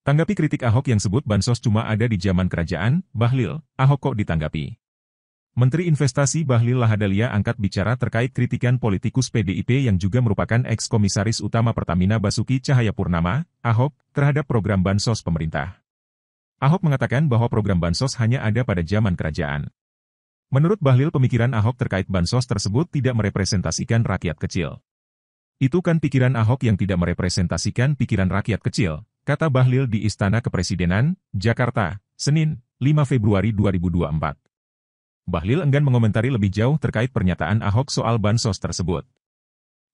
Tanggapi kritik Ahok yang sebut Bansos cuma ada di zaman kerajaan, Bahlil, Ahok kok ditanggapi. Menteri Investasi Bahlil Lahadalia angkat bicara terkait kritikan politikus PDIP yang juga merupakan ex-komisaris utama Pertamina Basuki Cahayapurnama, Ahok, terhadap program Bansos pemerintah. Ahok mengatakan bahwa program Bansos hanya ada pada zaman kerajaan. Menurut Bahlil pemikiran Ahok terkait Bansos tersebut tidak merepresentasikan rakyat kecil. Itu kan pikiran Ahok yang tidak merepresentasikan pikiran rakyat kecil, kata Bahlil di Istana Kepresidenan, Jakarta, Senin, 5 Februari 2024. Bahlil enggan mengomentari lebih jauh terkait pernyataan Ahok soal bansos tersebut.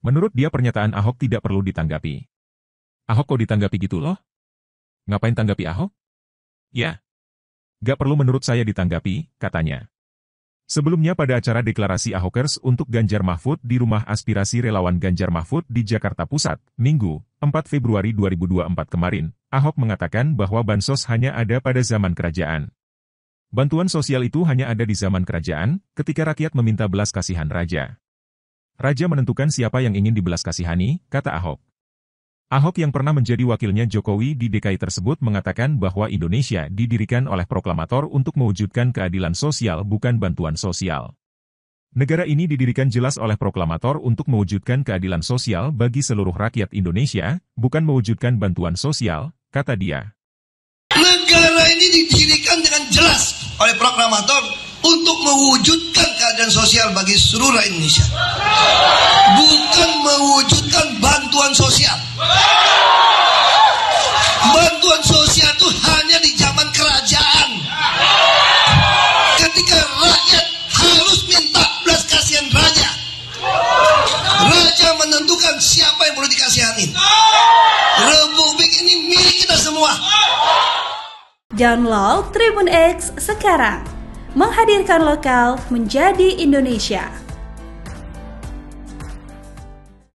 Menurut dia pernyataan Ahok tidak perlu ditanggapi. Ahok kok ditanggapi gitu loh? Ngapain tanggapi Ahok? Ya. Gak perlu menurut saya ditanggapi, katanya. Sebelumnya pada acara deklarasi Ahokers untuk Ganjar Mahfud di Rumah Aspirasi Relawan Ganjar Mahfud di Jakarta Pusat, Minggu, 4 Februari 2024 kemarin, Ahok mengatakan bahwa Bansos hanya ada pada zaman kerajaan. Bantuan sosial itu hanya ada di zaman kerajaan, ketika rakyat meminta belas kasihan raja. Raja menentukan siapa yang ingin dibelas kasihani, kata Ahok. Ahok yang pernah menjadi wakilnya Jokowi di DKI tersebut mengatakan bahwa Indonesia didirikan oleh proklamator untuk mewujudkan keadilan sosial bukan bantuan sosial. Negara ini didirikan jelas oleh proklamator untuk mewujudkan keadilan sosial bagi seluruh rakyat Indonesia, bukan mewujudkan bantuan sosial, kata dia. Negara ini didirikan dengan jelas oleh proklamator untuk mewujudkan keadilan sosial bagi seluruh Indonesia. Bukan mewujudkan bantuan sosial. ini milik kita semua. Download Tribun X sekarang. Menghadirkan lokal menjadi Indonesia.